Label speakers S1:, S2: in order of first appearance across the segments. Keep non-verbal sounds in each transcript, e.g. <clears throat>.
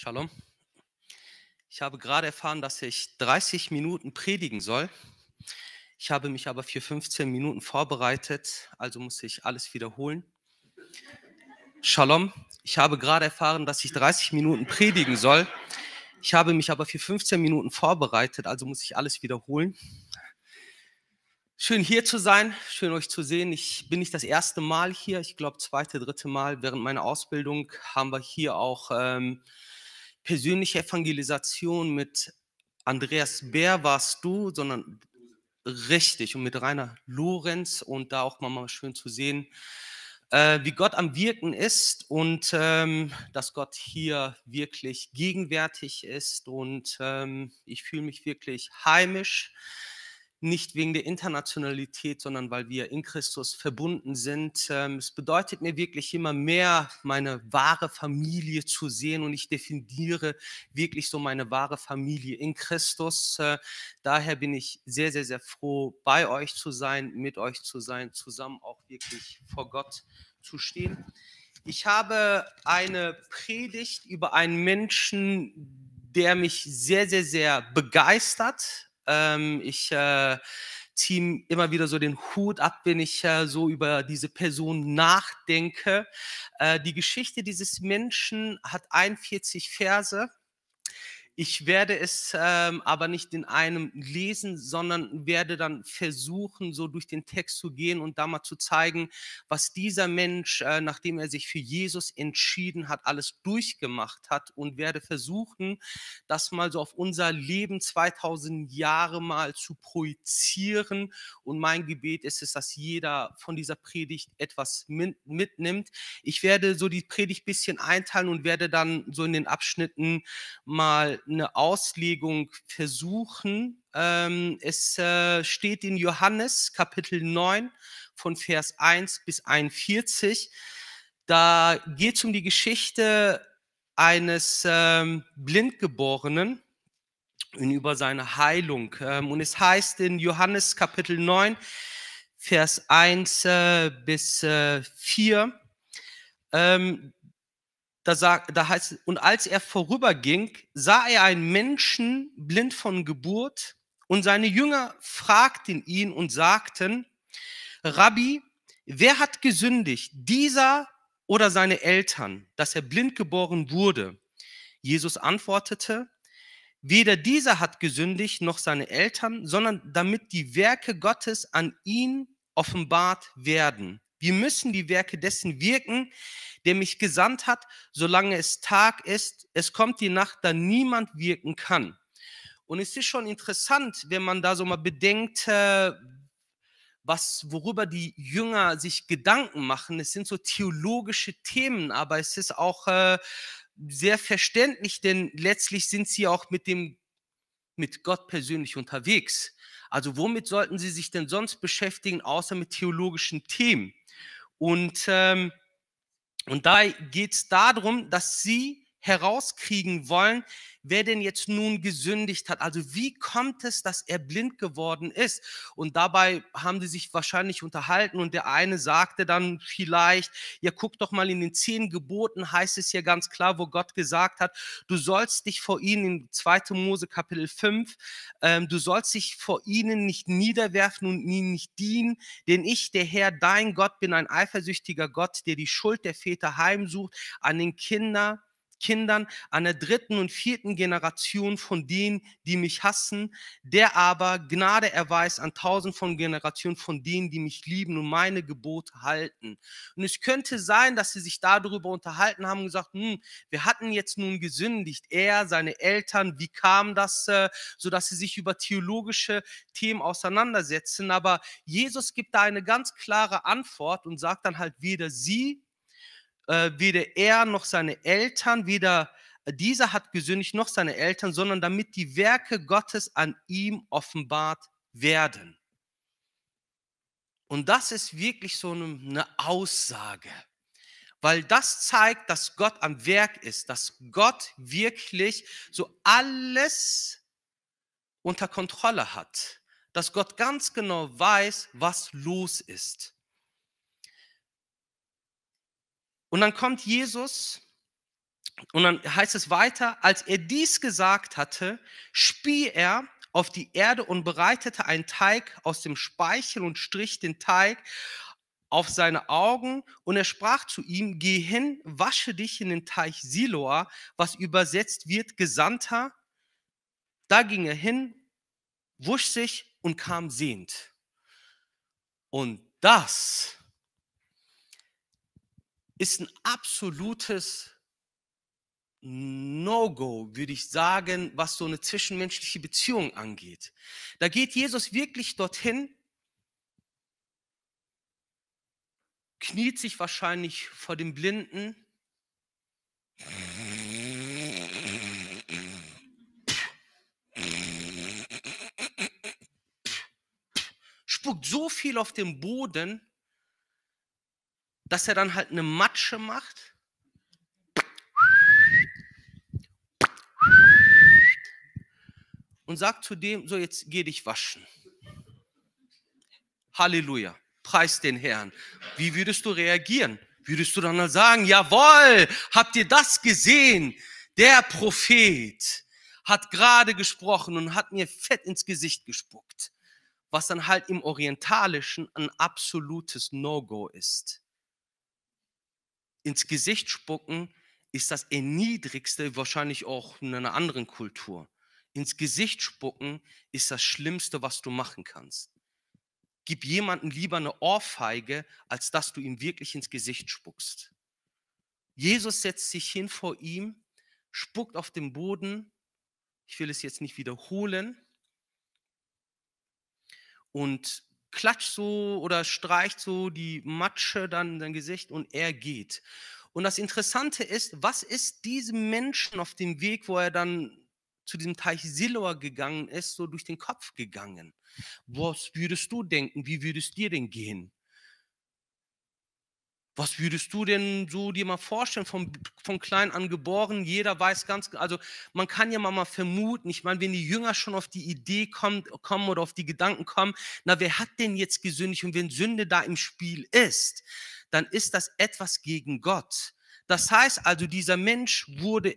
S1: Shalom. Ich habe gerade erfahren, dass ich 30 Minuten predigen soll. Ich habe mich aber für 15 Minuten vorbereitet, also muss ich alles wiederholen. Shalom. Ich habe gerade erfahren, dass ich 30 Minuten predigen soll. Ich habe mich aber für 15 Minuten vorbereitet, also muss ich alles wiederholen. Schön hier zu sein, schön euch zu sehen. Ich bin nicht das erste Mal hier, ich glaube zweite, dritte Mal. Während meiner Ausbildung haben wir hier auch ähm, persönliche Evangelisation mit Andreas Bär warst du, sondern richtig und mit Rainer Lorenz und da auch mal schön zu sehen, äh, wie Gott am Wirken ist und ähm, dass Gott hier wirklich gegenwärtig ist und ähm, ich fühle mich wirklich heimisch nicht wegen der Internationalität, sondern weil wir in Christus verbunden sind. Ähm, es bedeutet mir wirklich immer mehr, meine wahre Familie zu sehen und ich definiere wirklich so meine wahre Familie in Christus. Äh, daher bin ich sehr, sehr, sehr froh, bei euch zu sein, mit euch zu sein, zusammen auch wirklich vor Gott zu stehen. Ich habe eine Predigt über einen Menschen, der mich sehr, sehr, sehr begeistert ähm, ich äh, ziehe immer wieder so den Hut ab, wenn ich äh, so über diese Person nachdenke. Äh, die Geschichte dieses Menschen hat 41 Verse. Ich werde es ähm, aber nicht in einem lesen, sondern werde dann versuchen, so durch den Text zu gehen und da mal zu zeigen, was dieser Mensch, äh, nachdem er sich für Jesus entschieden hat, alles durchgemacht hat und werde versuchen, das mal so auf unser Leben 2000 Jahre mal zu projizieren. Und mein Gebet ist es, dass jeder von dieser Predigt etwas mitnimmt. Ich werde so die Predigt bisschen einteilen und werde dann so in den Abschnitten mal eine Auslegung versuchen. Ähm, es äh, steht in Johannes Kapitel 9 von Vers 1 bis 41. Da geht es um die Geschichte eines ähm, Blindgeborenen und über seine Heilung. Ähm, und es heißt in Johannes Kapitel 9, Vers 1 äh, bis äh, 4, ähm, da, sagt, da heißt, und als er vorüberging, sah er einen Menschen blind von Geburt, und seine Jünger fragten ihn und sagten, Rabbi, wer hat gesündigt, dieser oder seine Eltern, dass er blind geboren wurde? Jesus antwortete, weder dieser hat gesündigt noch seine Eltern, sondern damit die Werke Gottes an ihn offenbart werden. Wir müssen die Werke dessen wirken, der mich gesandt hat, solange es Tag ist. Es kommt die Nacht, da niemand wirken kann. Und es ist schon interessant, wenn man da so mal bedenkt, äh, was, worüber die Jünger sich Gedanken machen. Es sind so theologische Themen, aber es ist auch äh, sehr verständlich, denn letztlich sind sie auch mit dem mit Gott persönlich unterwegs. Also womit sollten sie sich denn sonst beschäftigen, außer mit theologischen Themen? Und, ähm, und da geht es darum, dass sie herauskriegen wollen, wer denn jetzt nun gesündigt hat. Also wie kommt es, dass er blind geworden ist? Und dabei haben sie sich wahrscheinlich unterhalten und der eine sagte dann vielleicht, ja guck doch mal in den zehn Geboten heißt es ja ganz klar, wo Gott gesagt hat, du sollst dich vor ihnen, in 2. Mose Kapitel 5, ähm, du sollst dich vor ihnen nicht niederwerfen und ihnen nicht dienen, denn ich, der Herr, dein Gott, bin ein eifersüchtiger Gott, der die Schuld der Väter heimsucht an den Kindern Kindern einer dritten und vierten Generation von denen, die mich hassen, der aber Gnade erweist an tausend von Generationen von denen, die mich lieben und meine Gebote halten. Und es könnte sein, dass sie sich darüber unterhalten haben und gesagt, hm, wir hatten jetzt nun gesündigt, er, seine Eltern, wie kam das, äh, sodass sie sich über theologische Themen auseinandersetzen. Aber Jesus gibt da eine ganz klare Antwort und sagt dann halt weder sie äh, weder er noch seine Eltern, weder dieser hat gesündigt noch seine Eltern, sondern damit die Werke Gottes an ihm offenbart werden. Und das ist wirklich so eine Aussage, weil das zeigt, dass Gott am Werk ist, dass Gott wirklich so alles unter Kontrolle hat, dass Gott ganz genau weiß, was los ist. Und dann kommt Jesus und dann heißt es weiter, als er dies gesagt hatte, spie er auf die Erde und bereitete einen Teig aus dem Speichel und strich den Teig auf seine Augen und er sprach zu ihm, geh hin, wasche dich in den Teich Siloa, was übersetzt wird Gesandter. Da ging er hin, wusch sich und kam sehend. Und das ist ein absolutes No-Go, würde ich sagen, was so eine zwischenmenschliche Beziehung angeht. Da geht Jesus wirklich dorthin, kniet sich wahrscheinlich vor dem Blinden. Spuckt so viel auf den Boden, dass er dann halt eine Matsche macht. Und sagt zu dem, so jetzt geh dich waschen. Halleluja, preis den Herrn. Wie würdest du reagieren? Würdest du dann halt sagen, jawohl, habt ihr das gesehen? Der Prophet hat gerade gesprochen und hat mir fett ins Gesicht gespuckt was dann halt im Orientalischen ein absolutes No-Go ist ins Gesicht spucken ist das Erniedrigste wahrscheinlich auch in einer anderen Kultur. Ins Gesicht spucken ist das Schlimmste, was du machen kannst. Gib jemanden lieber eine Ohrfeige, als dass du ihm wirklich ins Gesicht spuckst. Jesus setzt sich hin vor ihm, spuckt auf den Boden. Ich will es jetzt nicht wiederholen. Und klatscht so oder streicht so die Matsche dann in sein Gesicht und er geht. Und das Interessante ist, was ist diesem Menschen auf dem Weg, wo er dann zu diesem Teich Siloa gegangen ist, so durch den Kopf gegangen? Was würdest du denken? Wie würdest dir denn gehen? was würdest du denn so dir mal vorstellen, von, von klein an geboren, jeder weiß ganz, also man kann ja mal, mal vermuten, ich meine, wenn die Jünger schon auf die Idee kommen, kommen oder auf die Gedanken kommen, na, wer hat denn jetzt gesündigt und wenn Sünde da im Spiel ist, dann ist das etwas gegen Gott. Das heißt also, dieser Mensch wurde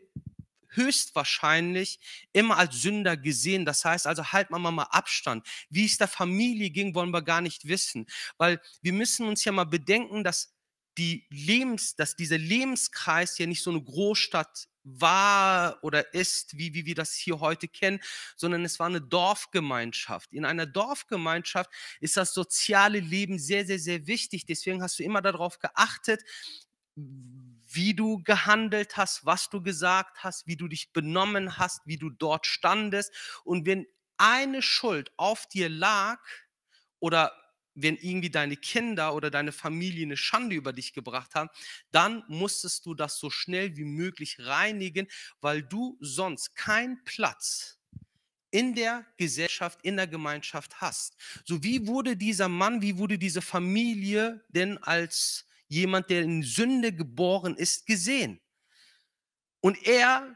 S1: höchstwahrscheinlich immer als Sünder gesehen. Das heißt also, halt mal mal Abstand. Wie es der Familie ging, wollen wir gar nicht wissen. Weil wir müssen uns ja mal bedenken, dass die Lebens, dass dieser Lebenskreis ja nicht so eine Großstadt war oder ist, wie, wie wir das hier heute kennen, sondern es war eine Dorfgemeinschaft. In einer Dorfgemeinschaft ist das soziale Leben sehr, sehr, sehr wichtig. Deswegen hast du immer darauf geachtet, wie du gehandelt hast, was du gesagt hast, wie du dich benommen hast, wie du dort standest. Und wenn eine Schuld auf dir lag oder wenn irgendwie deine Kinder oder deine Familie eine Schande über dich gebracht haben, dann musstest du das so schnell wie möglich reinigen, weil du sonst keinen Platz in der Gesellschaft, in der Gemeinschaft hast. So wie wurde dieser Mann, wie wurde diese Familie denn als jemand, der in Sünde geboren ist, gesehen? Und er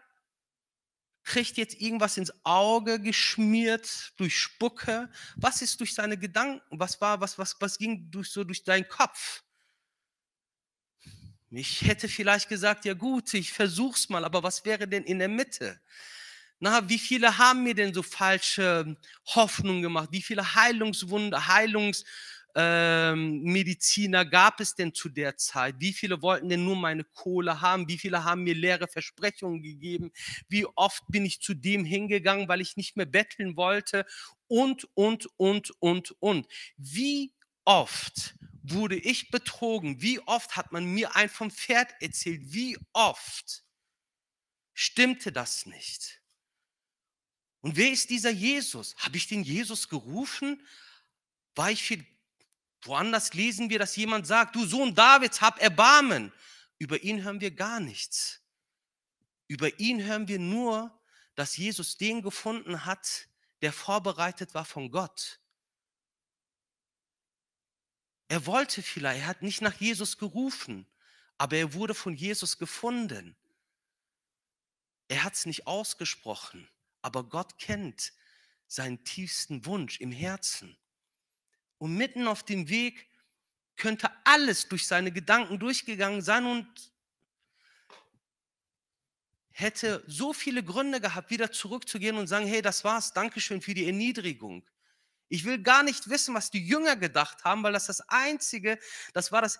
S1: kriegt jetzt irgendwas ins Auge geschmiert durch Spucke? Was ist durch seine Gedanken? Was war, was, was, was ging durch, so durch deinen Kopf? Ich hätte vielleicht gesagt, ja gut, ich versuch's mal, aber was wäre denn in der Mitte? Na, wie viele haben mir denn so falsche ähm, Hoffnung gemacht? Wie viele Heilungswunder, Heilungs, ähm, Mediziner gab es denn zu der Zeit? Wie viele wollten denn nur meine Kohle haben? Wie viele haben mir leere Versprechungen gegeben? Wie oft bin ich zu dem hingegangen, weil ich nicht mehr betteln wollte? Und, und, und, und, und. Wie oft wurde ich betrogen? Wie oft hat man mir ein vom Pferd erzählt? Wie oft stimmte das nicht? Und wer ist dieser Jesus? Habe ich den Jesus gerufen? War ich viel Woanders lesen wir, dass jemand sagt, du Sohn Davids, hab Erbarmen. Über ihn hören wir gar nichts. Über ihn hören wir nur, dass Jesus den gefunden hat, der vorbereitet war von Gott. Er wollte vielleicht, er hat nicht nach Jesus gerufen, aber er wurde von Jesus gefunden. Er hat es nicht ausgesprochen, aber Gott kennt seinen tiefsten Wunsch im Herzen. Und mitten auf dem Weg könnte alles durch seine Gedanken durchgegangen sein und hätte so viele Gründe gehabt, wieder zurückzugehen und sagen, hey, das war's, Dankeschön für die Erniedrigung. Ich will gar nicht wissen, was die Jünger gedacht haben, weil das das Einzige, das war das,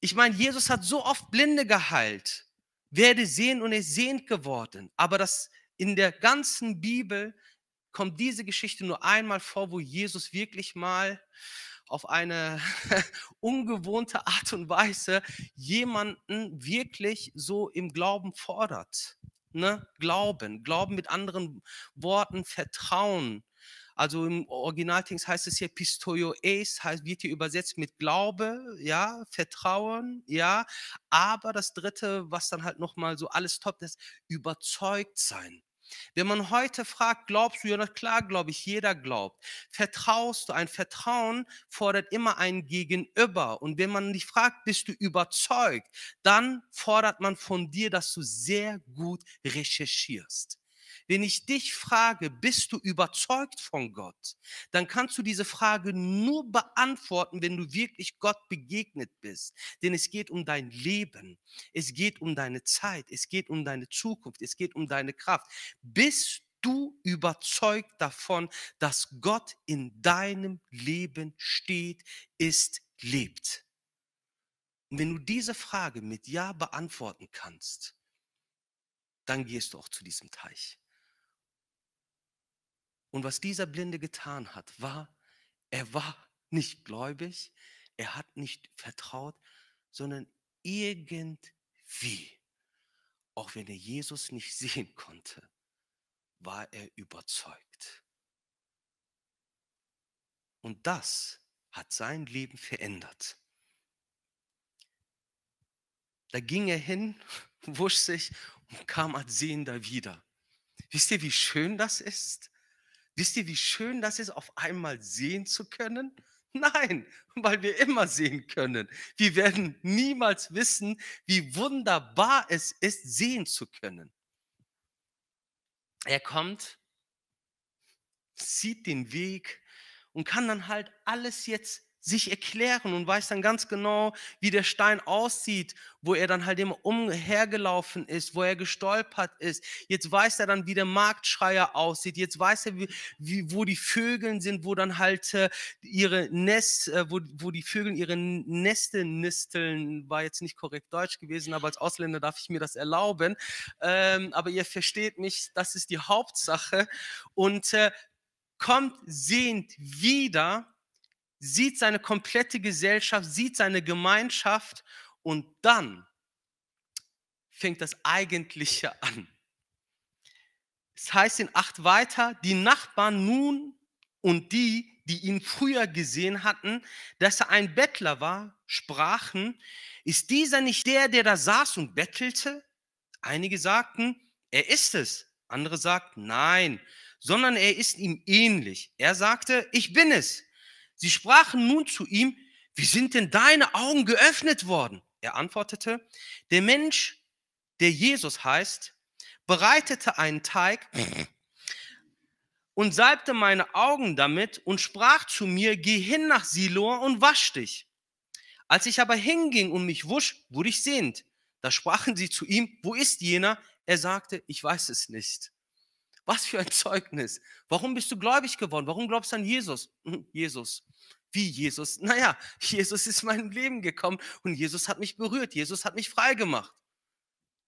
S1: ich meine, Jesus hat so oft Blinde geheilt, werde sehen und er sehend geworden. Aber das in der ganzen Bibel kommt diese Geschichte nur einmal vor, wo Jesus wirklich mal auf eine <laughs> ungewohnte Art und Weise jemanden wirklich so im Glauben fordert. Ne? Glauben, Glauben mit anderen Worten, Vertrauen. Also im Originaltext heißt es hier Pistoioes, heißt, wird hier übersetzt mit Glaube, ja, Vertrauen, ja. Aber das dritte, was dann halt nochmal so alles toppt, ist überzeugt sein. Wenn man heute fragt, glaubst du, ja, klar glaube ich, jeder glaubt. Vertraust du? Ein Vertrauen fordert immer ein Gegenüber. Und wenn man dich fragt, bist du überzeugt, dann fordert man von dir, dass du sehr gut recherchierst. Wenn ich dich frage, bist du überzeugt von Gott, dann kannst du diese Frage nur beantworten, wenn du wirklich Gott begegnet bist. Denn es geht um dein Leben, es geht um deine Zeit, es geht um deine Zukunft, es geht um deine Kraft. Bist du überzeugt davon, dass Gott in deinem Leben steht, ist, lebt? Und wenn du diese Frage mit Ja beantworten kannst, dann gehst du auch zu diesem Teich. Und was dieser Blinde getan hat, war, er war nicht gläubig, er hat nicht vertraut, sondern irgendwie, auch wenn er Jesus nicht <laughs> sehen konnte, war er überzeugt. Und das hat sein Leben verändert. Da ging er hin, <laughs> wusch sich und kam als Sehender wieder. Wisst ihr, wie schön das ist? Wisst ihr, wie schön das ist, auf einmal sehen zu können? <laughs> Nein, weil wir immer sehen können. Wir werden niemals wissen, wie wunderbar es ist, sehen zu können. Er kommt, sieht den Weg und kann dann halt alles jetzt sich erklären und weiß dann ganz genau, wie der Stein aussieht, wo er dann halt immer umhergelaufen ist, wo er gestolpert ist. Jetzt weiß er dann, wie der Marktschreier aussieht. Jetzt weiß er, wie, wie, wo die Vögel sind, wo dann halt äh, ihre Nest, äh, wo, wo die Vögel ihre Neste nisteln. War jetzt nicht korrekt deutsch gewesen, aber als Ausländer darf ich mir das erlauben. Ähm, aber ihr versteht mich, das ist die Hauptsache. Und äh, kommt sehend wieder sieht seine komplette Gesellschaft, sieht seine Gemeinschaft und dann fängt das Eigentliche <laughs> an. Es heißt in 8 weiter, die Nachbarn nun und die, die ihn früher gesehen hatten, dass er ein Bettler war, sprachen, ist dieser nicht der, der da saß und bettelte? Einige sagten, er ist es. Andere sagten, nein, sondern er ist ihm ähnlich. Er sagte, ich bin es. Sie sprachen nun zu ihm, wie sind denn deine Augen geöffnet worden? Er antwortete, der Mensch, der Jesus heißt, bereitete einen Teig und salbte meine Augen damit und sprach zu mir, geh hin nach Silor und wasch dich. Als ich aber hinging und mich wusch, wurde ich sehend. Da sprachen sie zu ihm, wo ist jener? Er sagte, ich weiß es nicht. Was für ein Zeugnis. Warum bist du gläubig geworden? Warum glaubst du an Jesus? Hm, Jesus. Wie Jesus? Naja, <laughs> Jesus ist in mein Leben gekommen und Jesus hat mich berührt. Jesus hat mich frei gemacht.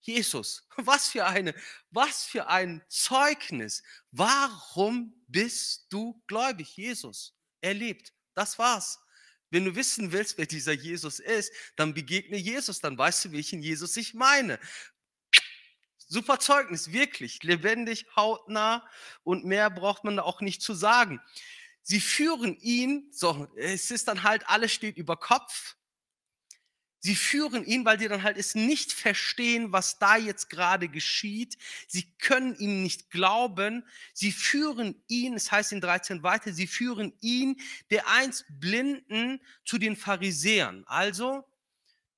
S1: Jesus, <laughs> was für eine, was für ein Zeugnis. Warum bist du gläubig? Jesus, er lebt. Das war's. Wenn du wissen willst, wer dieser Jesus ist, dann begegne Jesus, dann weißt du, welchen Jesus ich meine. Super Zeugnis, wirklich. Lebendig, hautnah und mehr braucht man da auch nicht zu sagen. Sie führen ihn, so, es ist dann halt, alles steht über Kopf. Sie führen ihn, weil die dann halt es nicht verstehen, was da jetzt gerade geschieht. Sie können ihm nicht glauben. Sie führen ihn, es heißt in 13 weiter, sie führen ihn, der einst Blinden, zu den Pharisäern, also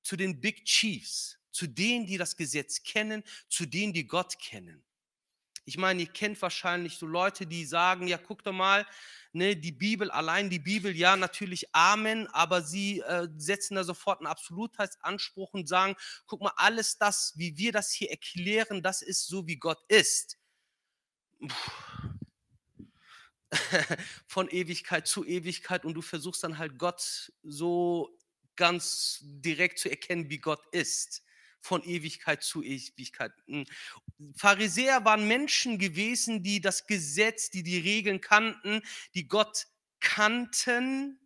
S1: zu den Big Chiefs zu denen, die das Gesetz kennen, zu denen, die Gott kennen. Ich meine, ihr kennt wahrscheinlich so Leute, die sagen, ja, guck doch mal, ne, die Bibel, allein die Bibel, ja, natürlich Amen, aber sie äh, setzen da sofort einen Absolutheitsanspruch und sagen, guck mal, alles das, wie wir das hier erklären, das ist so, wie Gott ist. <laughs> Von Ewigkeit zu Ewigkeit und du versuchst dann halt Gott so ganz direkt zu erkennen, wie Gott ist von Ewigkeit zu Ewigkeit. Hm. Pharisäer waren Menschen gewesen, die das Gesetz, die die Regeln kannten, die Gott kannten.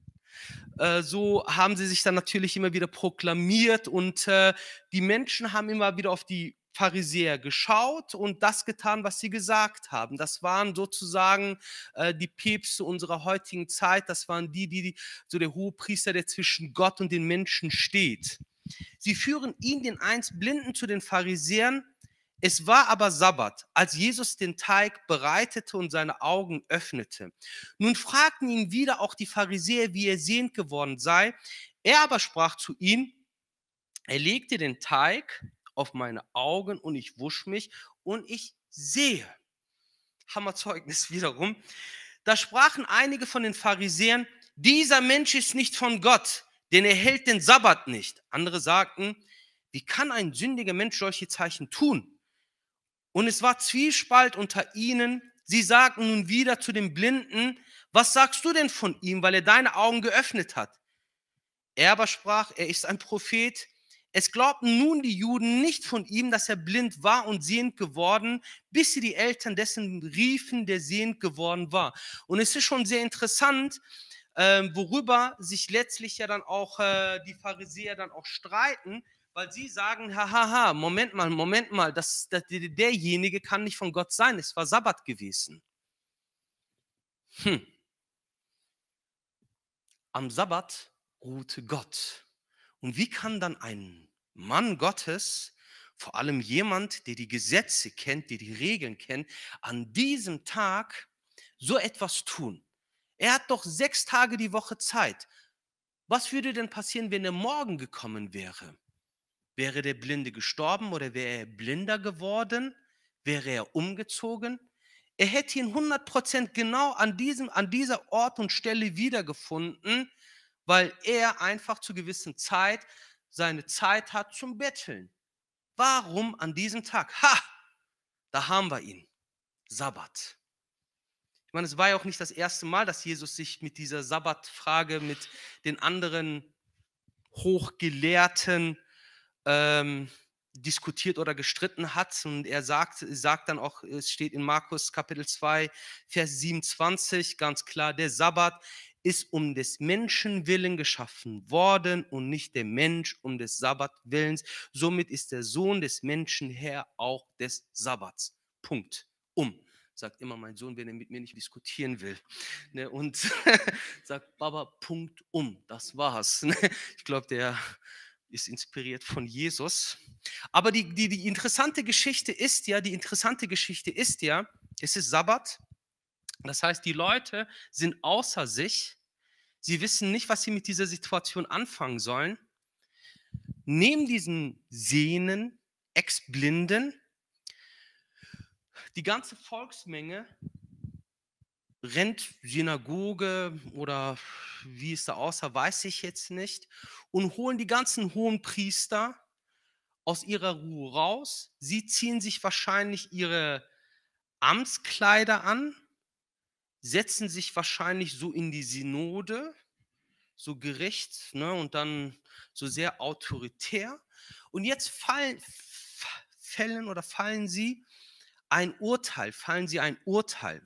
S1: Äh, so haben sie sich dann natürlich immer wieder proklamiert und äh, die Menschen haben immer wieder auf die Pharisäer geschaut und das getan, was sie gesagt haben. Das waren sozusagen äh, die Päpste unserer heutigen Zeit. Das waren die, die, die so der hohe Priester, der zwischen Gott und den Menschen steht. Sie führen ihn, den einst Blinden, zu den Pharisäern. Es war aber Sabbat, als Jesus den Teig bereitete und seine Augen öffnete. Nun fragten ihn wieder auch die Pharisäer, wie er sehend geworden sei. Er aber sprach zu ihnen, er legte den Teig auf meine Augen und ich wusch mich und ich sehe. Hammerzeugnis <laughs> wiederum. Da sprachen einige von den Pharisäern, dieser Mensch ist nicht von Gott, denn er hält den Sabbat nicht. Andere sagten, wie kann ein sündiger Mensch solche Zeichen tun? Und es war Zwiespalt unter ihnen. Sie sagten nun wieder zu dem Blinden, was sagst du denn von ihm, weil er deine Augen geöffnet hat? Er aber sprach, er ist ein Prophet. Es glaubten nun die Juden nicht von ihm, dass er blind war und sehend geworden, bis sie die Eltern dessen riefen, der sehend geworden war. Und es ist schon sehr interessant, ähm, worüber sich letztlich ja dann auch äh, die Pharisäer dann auch streiten, weil sie sagen, hahaha, Moment mal, Moment mal, das, das, derjenige kann nicht von Gott sein, es war Sabbat gewesen. Hm. Am Sabbat ruhte Gott. Und wie kann dann ein Mann Gottes, vor allem jemand, der die Gesetze kennt, der die Regeln kennt, an diesem Tag so etwas tun? Er hat doch sechs Tage die Woche Zeit. Was würde denn passieren, wenn er morgen gekommen wäre? Wäre der Blinde gestorben oder wäre er blinder geworden? Wäre er umgezogen? Er hätte ihn 100% genau an, diesem, an dieser Ort und Stelle wiedergefunden, weil er einfach zu gewissen Zeit seine Zeit hat zum Betteln. Warum an diesem Tag? Ha! Da haben wir ihn. Sabbat. Ich meine, es war ja auch nicht das erste Mal, dass Jesus sich mit dieser Sabbatfrage, mit den anderen Hochgelehrten ähm, diskutiert oder gestritten hat. Und er sagt, sagt dann auch, es steht in Markus Kapitel 2, Vers 27 ganz klar, der Sabbat ist um des Menschen willen geschaffen worden und nicht der Mensch um des Sabbat willens. Somit ist der Sohn des Menschen Herr auch des Sabbats. Punkt. Um sagt immer mein Sohn, wenn er mit mir nicht diskutieren will. Ne? Mhm. Und <laughs> sagt, Baba, Punkt um, das war's. Ne? Ich glaube, der ist inspiriert von Jesus. Aber die, die, die interessante Geschichte ist ja, die interessante Geschichte ist ja, es ist Sabbat. Das heißt, die Leute sind außer sich. Sie wissen nicht, was sie mit dieser Situation anfangen sollen. Neben diesen Sehnen, Ex-Blinden, die ganze Volksmenge rennt Synagoge oder wie es da aussah, weiß ich jetzt nicht, und holen die ganzen hohen Priester aus ihrer Ruhe raus. Sie ziehen sich wahrscheinlich ihre Amtskleider an, setzen sich wahrscheinlich so in die Synode, so Gericht ne, und dann so sehr autoritär. Und jetzt fallen, fällen oder fallen sie ein Urteil, fallen sie ein Urteil,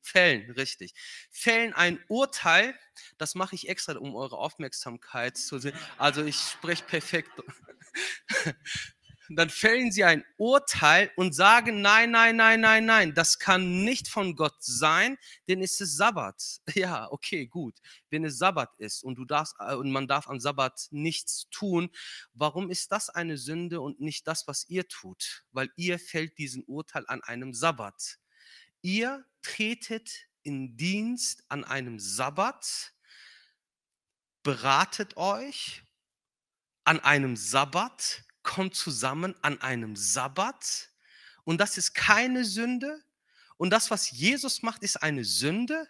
S1: fällen, richtig, fällen ein Urteil, das mache ich extra, um eure Aufmerksamkeit zu sehen. Also ich spreche perfekt dann fällen sie ein Urteil und sagen, nein, nein, nein, nein, nein, das kann nicht von Gott sein, denn es ist Sabbat. <laughs> Ja, okay, gut. Wenn es Sabbat ist und du darfst äh, und man darf am Sabbat nichts tun, warum ist das eine Sünde und nicht das, was ihr tut? Weil ihr fällt diesen Urteil an einem Sabbat. Ihr tretet in Dienst an einem Sabbat, beratet euch an einem Sabbat, kommt zusammen an einem Sabbat und das ist keine Sünde und das, was Jesus macht, ist eine Sünde.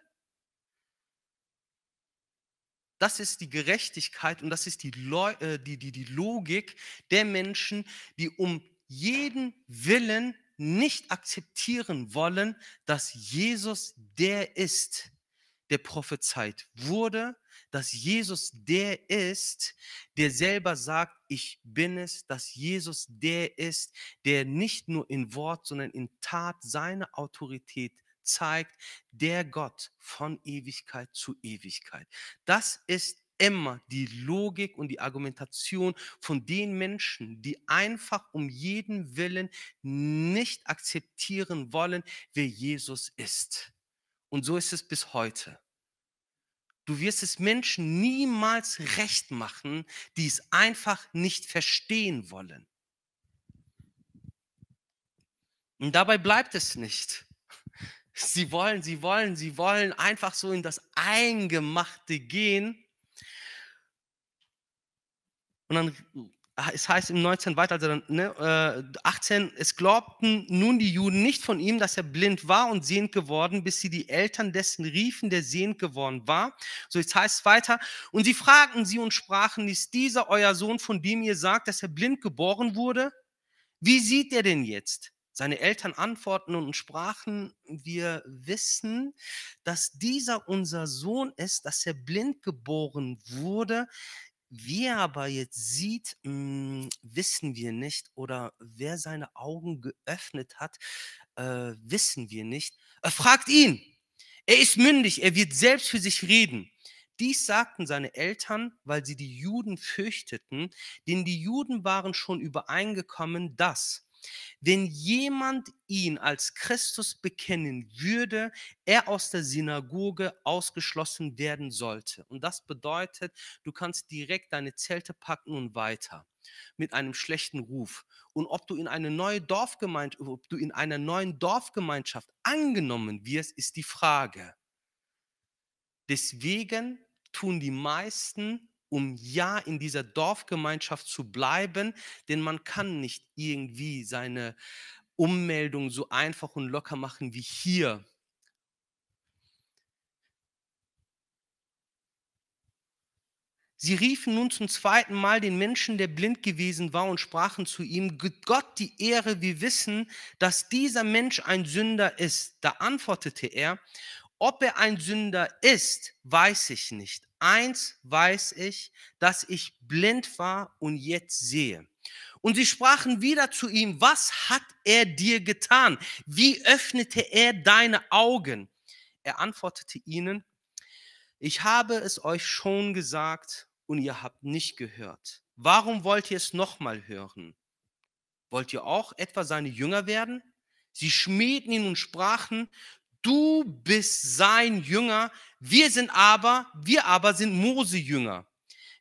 S1: Das ist die Gerechtigkeit und das ist die, äh, die, die, die Logik der Menschen, die um jeden Willen nicht akzeptieren wollen, dass Jesus der ist, der prophezeit wurde dass Jesus der ist, der selber sagt, ich bin es, dass Jesus der ist, der nicht nur in Wort, sondern in Tat seine Autorität zeigt, der Gott von Ewigkeit zu Ewigkeit. Das ist immer die Logik und die Argumentation von den Menschen, die einfach um jeden Willen nicht akzeptieren wollen, wer Jesus ist. Und so ist es bis heute. Du wirst es Menschen niemals recht machen, die es einfach nicht verstehen wollen. Und dabei bleibt es nicht. Sie wollen, sie wollen, sie wollen einfach so in das Eingemachte gehen. Und dann es heißt im 19 weiter, also dann, ne, äh, 18, es glaubten nun die Juden nicht von ihm, dass er blind war und sehend geworden, bis sie die Eltern dessen riefen, der sehend geworden war. So, jetzt heißt es weiter. Und sie fragten sie und sprachen, ist dieser euer Sohn, von dem ihr sagt, dass er blind geboren wurde? Wie sieht er denn jetzt? Seine Eltern antworten und sprachen, wir wissen, dass dieser unser Sohn ist, dass er blind geboren wurde, wie er aber jetzt sieht, hm, wissen wir nicht. Oder wer seine Augen geöffnet hat, äh, wissen wir nicht. Er fragt ihn. Er ist mündig. Er wird selbst für sich reden. Dies sagten seine Eltern, weil sie die Juden fürchteten, denn die Juden waren schon übereingekommen, dass wenn jemand ihn als Christus bekennen würde, er aus der Synagoge ausgeschlossen werden sollte. Und das bedeutet, du kannst direkt deine Zelte packen und weiter mit einem schlechten Ruf. Und ob du in eine neue Dorfgemeinschaft, ob du in einer neuen Dorfgemeinschaft angenommen wirst, ist die Frage. Deswegen tun die meisten um ja in dieser Dorfgemeinschaft zu bleiben, denn man kann nicht irgendwie seine Ummeldung so einfach und locker machen wie hier. Sie riefen nun zum zweiten Mal den Menschen, der blind gewesen war, und sprachen zu ihm, Gott die Ehre, wir wissen, dass dieser Mensch ein Sünder ist. Da antwortete er, ob er ein Sünder ist, weiß ich nicht. Eins weiß ich, dass ich blind war und jetzt sehe. Und sie sprachen wieder zu ihm, was hat er dir getan? Wie öffnete er deine Augen? Er antwortete ihnen, ich habe es euch schon gesagt und ihr habt nicht gehört. Warum wollt ihr es nochmal hören? Wollt ihr auch etwa seine Jünger werden? Sie schmähten ihn und sprachen, Du bist sein Jünger, wir sind aber, wir aber sind Mose-Jünger.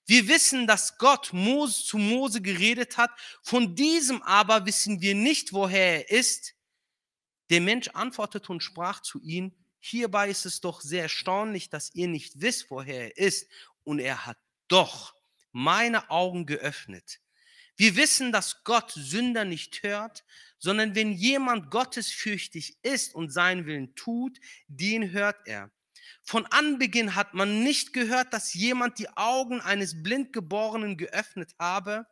S1: Wir wissen, dass Gott Mose zu Mose geredet hat, von diesem aber wissen wir nicht, woher er ist. Der Mensch antwortete und sprach zu ihm, hierbei ist es doch sehr erstaunlich, dass ihr nicht wisst, woher er ist. Und er hat doch meine Augen geöffnet. Wir wissen, dass Gott Sünder nicht hört, sondern wenn jemand gottesfürchtig ist und seinen Willen tut, den hört er. Von Anbeginn hat man nicht gehört, dass jemand die Augen eines Blindgeborenen geöffnet habe.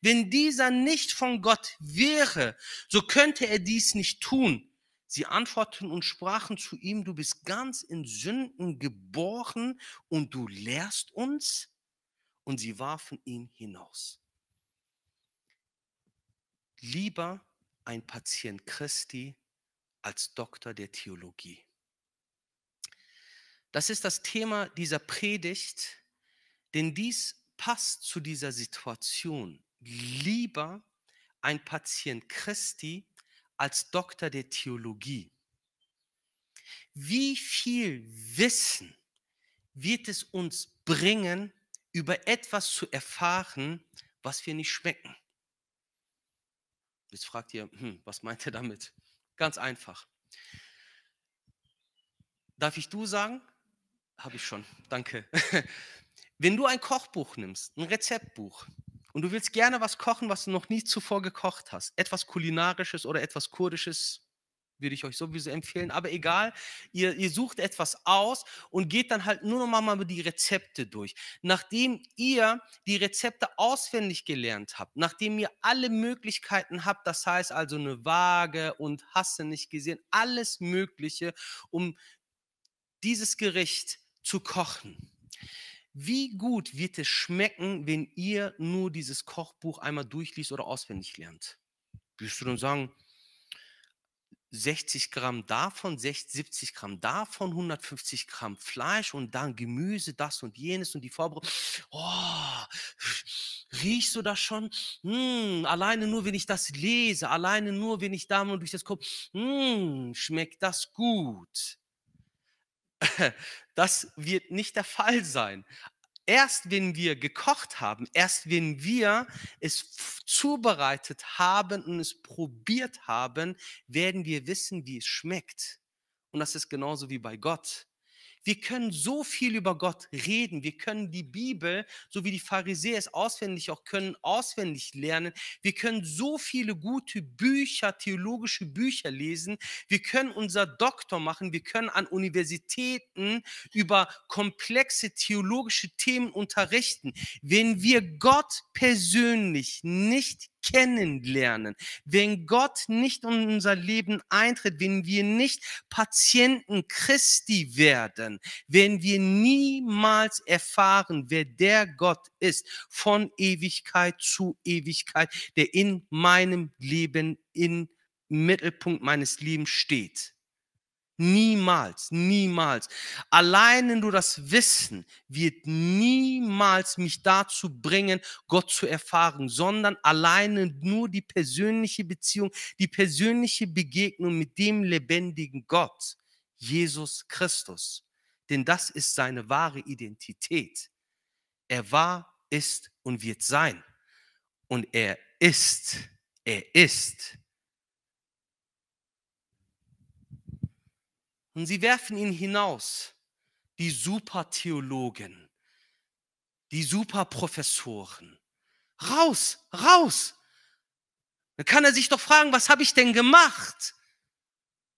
S1: Wenn dieser nicht von Gott wäre, so könnte er dies nicht tun. Sie antworteten und sprachen zu ihm, du bist ganz in Sünden geboren und du lehrst uns. Und sie warfen ihn hinaus. Lieber ein Patient Christi als Doktor der Theologie. Das ist das Thema dieser Predigt, denn dies passt zu dieser Situation. Lieber ein Patient Christi als Doktor der Theologie. Wie viel Wissen wird es uns bringen, über etwas zu erfahren, was wir nicht schmecken? Jetzt fragt ihr, hm, was meint er damit? Ganz einfach. Darf ich du sagen? Habe ich schon, danke. <laughs> Wenn du ein Kochbuch nimmst, ein Rezeptbuch, und du willst gerne was kochen, was du noch nie zuvor gekocht hast, etwas Kulinarisches oder etwas Kurdisches, würde ich euch sowieso empfehlen. Aber egal, ihr, ihr sucht etwas aus und geht dann halt nur noch mal die Rezepte durch. Nachdem ihr die Rezepte auswendig gelernt habt, nachdem ihr alle Möglichkeiten habt, das heißt also eine Waage und Hasse nicht gesehen, alles Mögliche, um dieses Gericht zu kochen. Wie gut wird es schmecken, wenn ihr nur dieses Kochbuch einmal durchliest oder auswendig lernt? Wirst du dann sagen, 60 Gramm davon, 60, 70 Gramm davon, 150 Gramm Fleisch und dann Gemüse, das und jenes und die Vorbereitung. Oh, riechst du das schon? Hm, alleine nur, wenn ich das lese, alleine nur, wenn ich da mal durch das gucke, hm, schmeckt das gut. <laughs> Das wird nicht der Fall sein erst wenn wir gekocht haben, erst wenn wir es zubereitet haben und es probiert haben, werden wir wissen, wie es schmeckt. Und das ist genauso wie bei Gott. Wir können so viel über Gott reden. Wir können die Bibel, so wie die Pharisäer es auswendig auch können, auswendig lernen. Wir können so viele gute Bücher, theologische Bücher lesen. Wir können unser Doktor machen. Wir können an Universitäten über komplexe theologische Themen unterrichten. Wenn wir Gott persönlich nicht kennenlernen. Wenn Gott nicht in unser Leben eintritt, wenn wir nicht Patienten Christi werden, werden wir niemals erfahren, wer der Gott ist, von Ewigkeit zu Ewigkeit, der in meinem Leben, im Mittelpunkt meines Lebens steht. Niemals, niemals. Alleine nur das Wissen wird niemals mich dazu bringen, Gott zu erfahren, sondern alleine nur die persönliche Beziehung, die persönliche Begegnung mit dem lebendigen Gott, Jesus Christus. Denn das ist seine wahre Identität. Er war, ist und wird sein. Und er ist, er ist Und sie werfen ihn hinaus, die Supertheologen, die Superprofessoren. Raus, raus! Dann kann er sich doch fragen, was habe ich denn gemacht?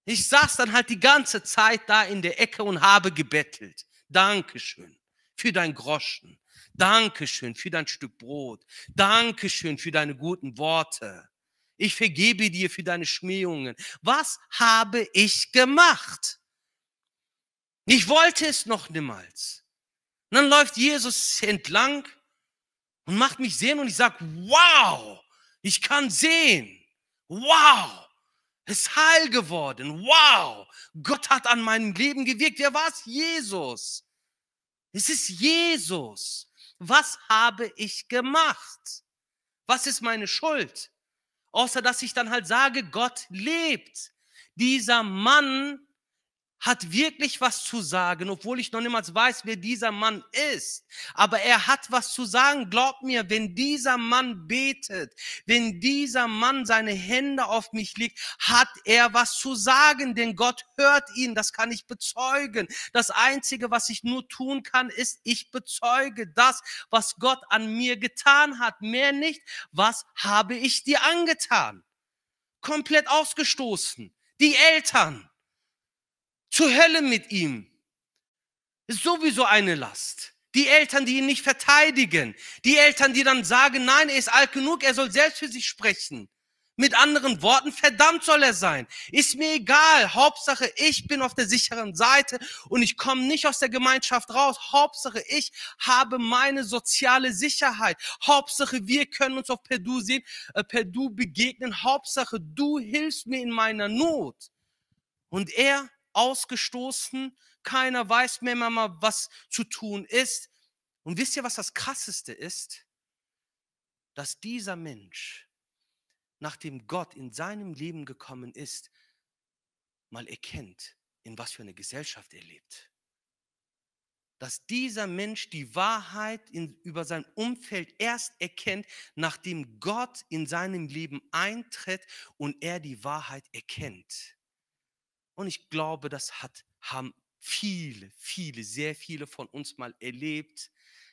S1: Ich saß dann halt die ganze Zeit da in der Ecke und habe gebettelt. Dankeschön für dein Groschen. Dankeschön für dein Stück Brot. Dankeschön für deine guten Worte. Ich vergebe dir für deine Schmähungen. Was habe ich gemacht? Ich wollte es noch niemals. Und dann läuft Jesus entlang und macht mich sehen und ich sage, wow, ich kann sehen. Wow, es ist heil geworden. Wow, Gott hat an meinem Leben gewirkt. Wer war es? Jesus. Es ist Jesus. Was habe ich gemacht? Was ist meine Schuld? Außer dass ich dann halt sage, Gott lebt. Dieser Mann hat wirklich was zu sagen, obwohl ich noch niemals weiß, wer dieser Mann ist. Aber er hat was zu sagen. Glaub mir, wenn dieser Mann betet, wenn dieser Mann seine Hände auf mich legt, hat er was zu sagen, denn Gott hört ihn. Das kann ich bezeugen. Das Einzige, was ich nur tun kann, ist, ich bezeuge das, was Gott an mir getan hat. Mehr nicht, was habe ich dir angetan? Komplett ausgestoßen. Die Eltern zur Hölle mit ihm. Ist sowieso eine Last. Die Eltern, die ihn nicht verteidigen. Die Eltern, die dann sagen, nein, er ist alt genug, er soll selbst für sich sprechen. Mit anderen Worten, verdammt soll er sein. Ist mir egal. Hauptsache, ich bin auf der sicheren Seite und ich komme nicht aus der Gemeinschaft raus. Hauptsache, ich habe meine soziale Sicherheit. Hauptsache, wir können uns auf Perdu sehen, äh, Perdu begegnen. Hauptsache, du hilfst mir in meiner Not. Und er ausgestoßen, keiner weiß mehr mal, was zu tun ist. Und wisst ihr, was das Krasseste ist? Dass dieser Mensch, nachdem Gott in seinem Leben gekommen ist, mal erkennt, in was für eine Gesellschaft er lebt. Dass dieser Mensch die Wahrheit in, über sein Umfeld erst erkennt, nachdem Gott in seinem Leben eintritt und er die Wahrheit erkennt. Und ich glaube, das hat, haben viele, viele, sehr viele von uns mal erlebt,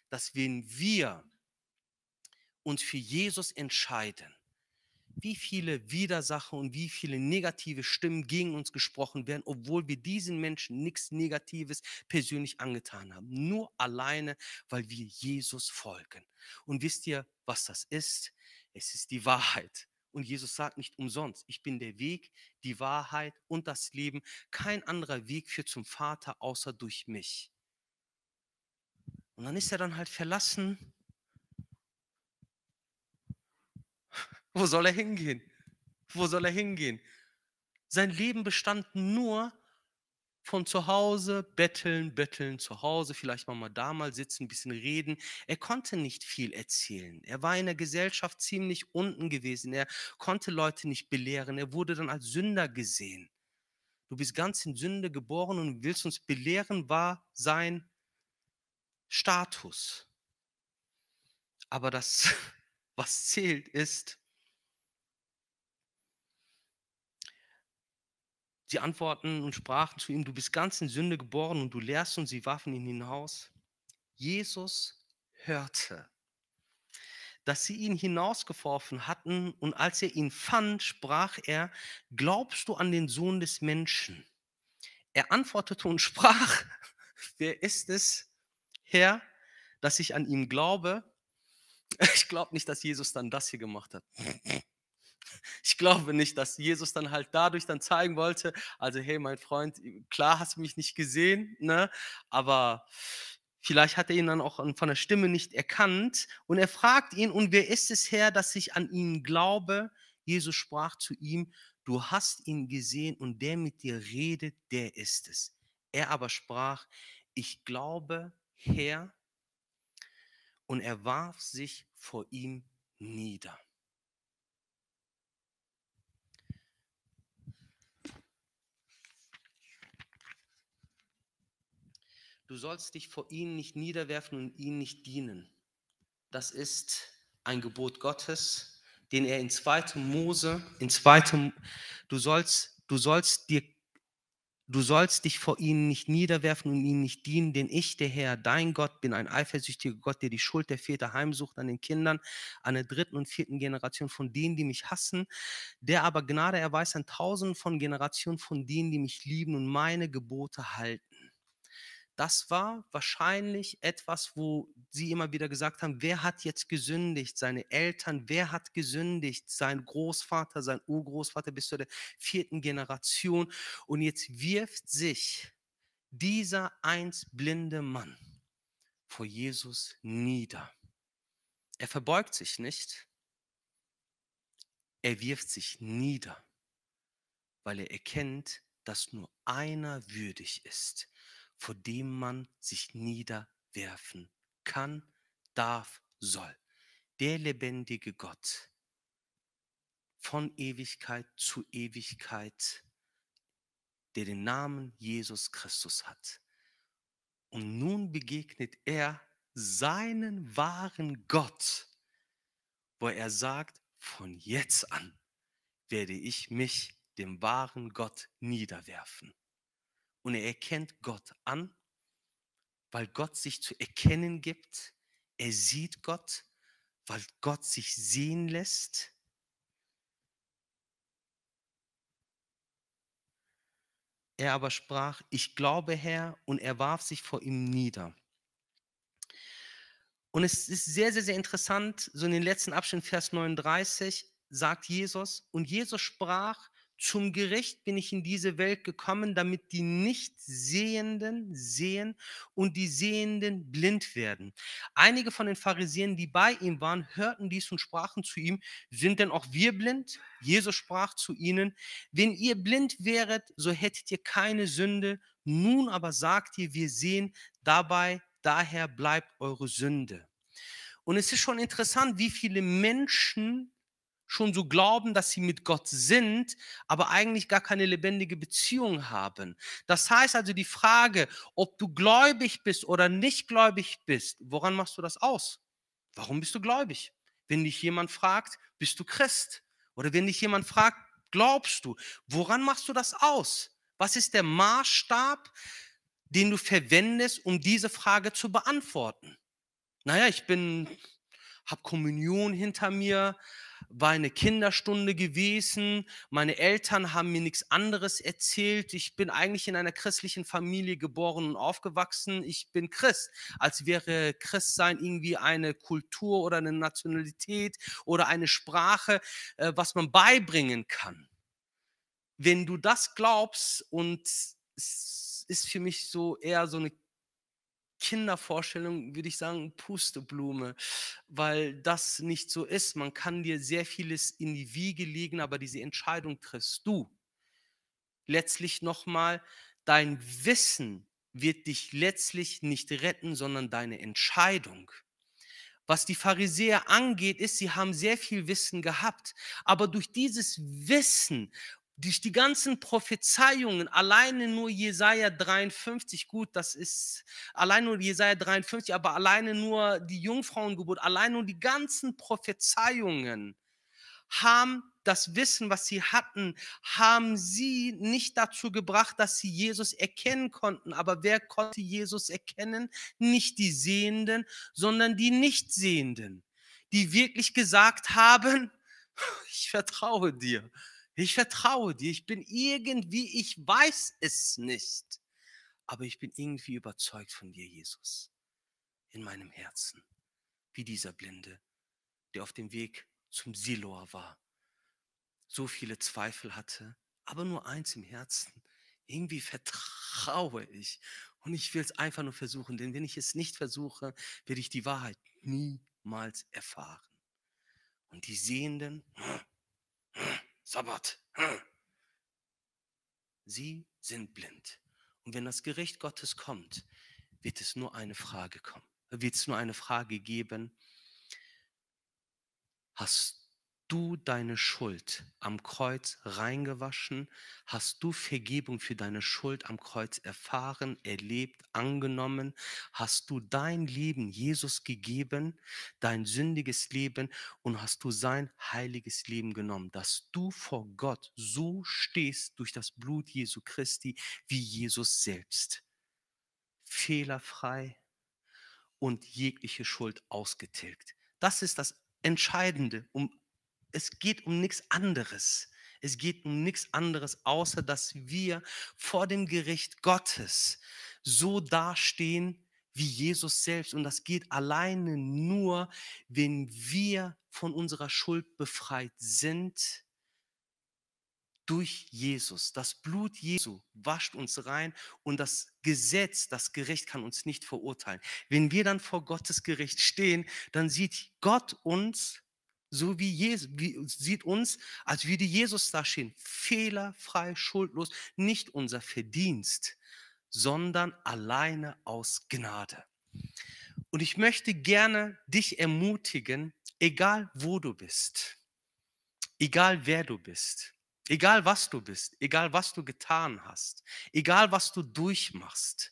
S1: dass wenn wir uns für Jesus entscheiden, wie viele Widersacher und wie viele negative Stimmen gegen uns gesprochen werden, obwohl wir diesen Menschen nichts Negatives persönlich angetan haben. Nur alleine, weil wir Jesus folgen. Und wisst ihr, was das ist? Es ist die Wahrheit. Und Jesus sagt nicht umsonst, ich bin der Weg, die Wahrheit und das Leben. Kein anderer Weg führt zum Vater außer durch mich. Und dann ist er dann halt verlassen. Wo soll er hingehen? Wo soll er hingehen? Sein Leben bestand nur von zu Hause, betteln, betteln zu Hause, vielleicht mal mal da mal sitzen, ein bisschen reden. Er konnte nicht viel erzählen. Er war in der Gesellschaft ziemlich unten gewesen. Er konnte Leute nicht belehren. Er wurde dann als Sünder gesehen. Du bist ganz in Sünde geboren und willst uns belehren, war sein Status. Aber das, <laughs> was zählt, ist, Sie antworten und sprachen zu ihm, du bist ganz in Sünde geboren und du lehrst und sie warfen ihn hinaus. Jesus hörte, dass sie ihn hinausgeworfen hatten und als er ihn fand, sprach er, glaubst du an den Sohn des Menschen? Er antwortete und sprach, <laughs> wer ist es, Herr, dass ich an ihm glaube? <laughs> Ich glaube nicht, dass Jesus dann das hier gemacht hat. <laughs> ich glaube nicht, dass Jesus dann halt dadurch dann zeigen wollte, also hey, mein Freund, klar hast du mich nicht gesehen, ne? aber Vielleicht hat er ihn dann auch von der Stimme nicht erkannt. Und er fragt ihn, und wer ist es, Herr, dass ich an ihn glaube? Jesus sprach zu ihm, du hast ihn gesehen und der mit dir redet, der ist es. Er aber sprach, ich glaube, Herr. Und er warf sich vor ihm nieder. du sollst dich vor ihnen nicht niederwerfen und ihnen nicht dienen. Das ist ein Gebot Gottes, den er in 2. Mose, in 2. Du sollst, du sollst dir Du sollst dich vor ihnen nicht niederwerfen und ihnen nicht dienen, denn ich, der Herr, dein Gott, bin ein eifersüchtiger Gott, der die Schuld der Väter heimsucht an den Kindern, an der dritten und vierten Generation von denen, die mich hassen, der aber Gnade erweist an tausenden von Generationen von denen, die mich lieben und meine Gebote halten das war wahrscheinlich etwas, wo sie immer wieder gesagt haben, wer hat jetzt gesündigt? Seine Eltern, wer hat gesündigt? Sein Großvater, sein Urgroßvater bis zu der vierten Generation. Und jetzt wirft sich dieser einst blinde Mann vor Jesus nieder. Er verbeugt sich nicht, er wirft sich nieder, weil er erkennt, dass nur einer würdig ist, vor dem man sich niederwerfen kann, darf, soll. Der lebendige Gott von Ewigkeit zu Ewigkeit, der den Namen Jesus Christus hat. Und nun begegnet er seinen wahren Gott, wo er sagt, von jetzt an werde ich mich dem wahren Gott niederwerfen und er erkennt Gott an, weil Gott sich zu erkennen gibt. Er sieht Gott, weil Gott sich sehen lässt. Er aber sprach, ich glaube Herr, und er warf sich vor ihm nieder. Und es ist sehr, sehr, sehr interessant, so in den letzten Abschnitten, Vers 39, sagt Jesus, und Jesus sprach, zum Gericht bin ich in diese Welt gekommen, damit die Nichtsehenden sehen und die Sehenden blind werden. Einige von den Pharisäern, die bei ihm waren, hörten dies und sprachen zu ihm, sind denn auch wir blind? Jesus sprach zu ihnen, wenn ihr blind wäret, so hättet ihr keine Sünde. Nun aber sagt ihr, wir sehen, dabei, daher bleibt eure Sünde. Und es ist schon interessant, wie viele Menschen schon so glauben, dass sie mit Gott sind, aber eigentlich gar keine lebendige Beziehung haben. Das heißt also die Frage, ob du gläubig bist oder nicht gläubig bist, woran machst du das aus? Warum bist du gläubig? Wenn dich jemand fragt, bist du Christ? Oder wenn dich jemand fragt, glaubst du? Woran machst du das aus? Was ist der Maßstab, den du verwendest, um diese Frage zu beantworten? Naja, ich bin, habe Kommunion hinter mir, war eine Kinderstunde gewesen, meine Eltern haben mir nichts anderes erzählt, ich bin eigentlich in einer christlichen Familie geboren und aufgewachsen, ich bin Christ, als wäre Christsein irgendwie eine Kultur oder eine Nationalität oder eine Sprache, äh, was man beibringen kann. Wenn du das glaubst und es ist für mich so eher so eine Kindervorstellung würde ich sagen, Pusteblume, weil das nicht so ist. Man kann dir sehr vieles in die Wiege legen, aber diese Entscheidung triffst du. Letztlich nochmal, dein Wissen wird dich letztlich nicht retten, sondern deine Entscheidung. Was die Pharisäer angeht, ist, sie haben sehr viel Wissen gehabt, aber durch dieses Wissen durch die ganzen Prophezeiungen, alleine nur Jesaja 53, gut, das ist alleine nur Jesaja 53, aber alleine nur die Jungfrauengeburt, alleine nur die ganzen Prophezeiungen haben das Wissen, was sie hatten, haben sie nicht dazu gebracht, dass sie Jesus erkennen konnten. Aber wer konnte Jesus erkennen? Nicht die Sehenden, sondern die Nichtsehenden, die wirklich gesagt haben, <laughs> ich vertraue dir. Ich vertraue dir. Ich bin irgendwie, ich weiß es nicht. Aber ich bin irgendwie überzeugt von dir, Jesus. In meinem Herzen. Wie dieser Blinde, der auf dem Weg zum Siloa war. So viele Zweifel hatte, aber nur eins im Herzen. Irgendwie vertraue ich. Und ich will es einfach nur versuchen, denn wenn ich es nicht versuche, werde ich die Wahrheit niemals erfahren. Und die Sehenden Sabbat. Sie sind blind. Und wenn das Gericht Gottes kommt, wird es nur eine Frage kommen. Wird es nur eine Frage geben, hast du deine Schuld am Kreuz reingewaschen? Hast du Vergebung für deine Schuld am Kreuz erfahren, erlebt, angenommen? Hast du dein Leben Jesus gegeben, dein sündiges Leben und hast du sein heiliges Leben genommen, dass du vor Gott so stehst durch das Blut Jesu Christi wie Jesus selbst? Fehlerfrei und jegliche Schuld ausgetilgt. Das ist das Entscheidende, um es geht um nichts anderes. Es geht um nichts anderes, außer dass wir vor dem Gericht Gottes so dastehen wie Jesus selbst. Und das geht alleine nur, wenn wir von unserer Schuld befreit sind durch Jesus. Das Blut Jesu wascht uns rein und das Gesetz, das Gericht kann uns nicht verurteilen. Wenn wir dann vor Gottes Gericht stehen, dann sieht Gott uns so wie, Jesus, wie sieht uns, als würde Jesus da stehen, fehlerfrei, schuldlos, nicht unser Verdienst, sondern alleine aus Gnade. Und ich möchte gerne dich ermutigen, egal wo du bist, egal wer du bist, egal was du bist, egal was du getan hast, egal was du durchmachst,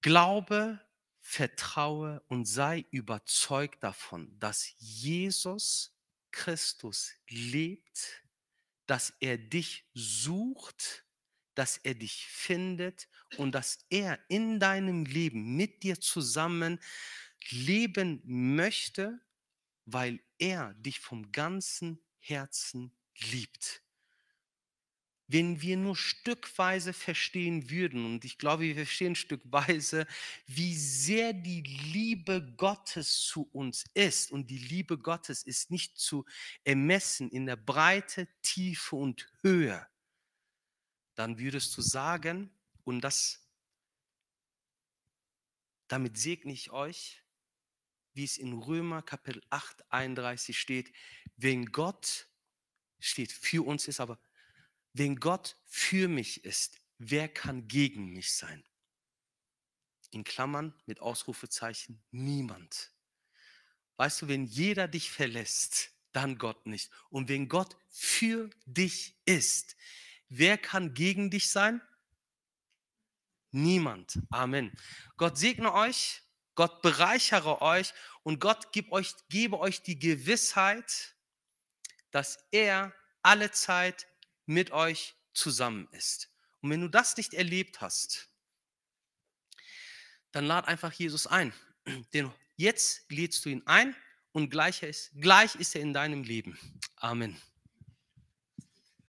S1: glaube vertraue und sei überzeugt davon, dass Jesus Christus lebt, dass er dich sucht, dass er dich findet und dass er in deinem Leben mit dir zusammen leben möchte, weil er dich vom ganzen Herzen liebt wenn wir nur stückweise verstehen würden, und ich glaube, wir verstehen stückweise, wie sehr die Liebe Gottes zu uns ist. Und die Liebe Gottes ist nicht zu ermessen in der Breite, Tiefe und Höhe. Dann würdest du sagen, und das, damit segne ich euch, wie es in Römer Kapitel 8, 31 steht, wenn Gott steht für uns ist, aber wenn Gott für mich ist, wer kann gegen mich sein? In Klammern mit Ausrufezeichen niemand. Weißt du, wenn jeder dich verlässt, dann Gott nicht. Und wenn Gott für dich ist, wer kann gegen dich sein? Niemand. Amen. Gott segne euch, Gott bereichere euch und Gott gib euch, gebe euch die Gewissheit, dass er alle Zeit mit euch zusammen ist. Und wenn du das nicht erlebt hast, dann lad einfach Jesus ein. <clears throat> Denn jetzt lädst du ihn ein und gleich ist, gleich ist er in deinem Leben. Amen.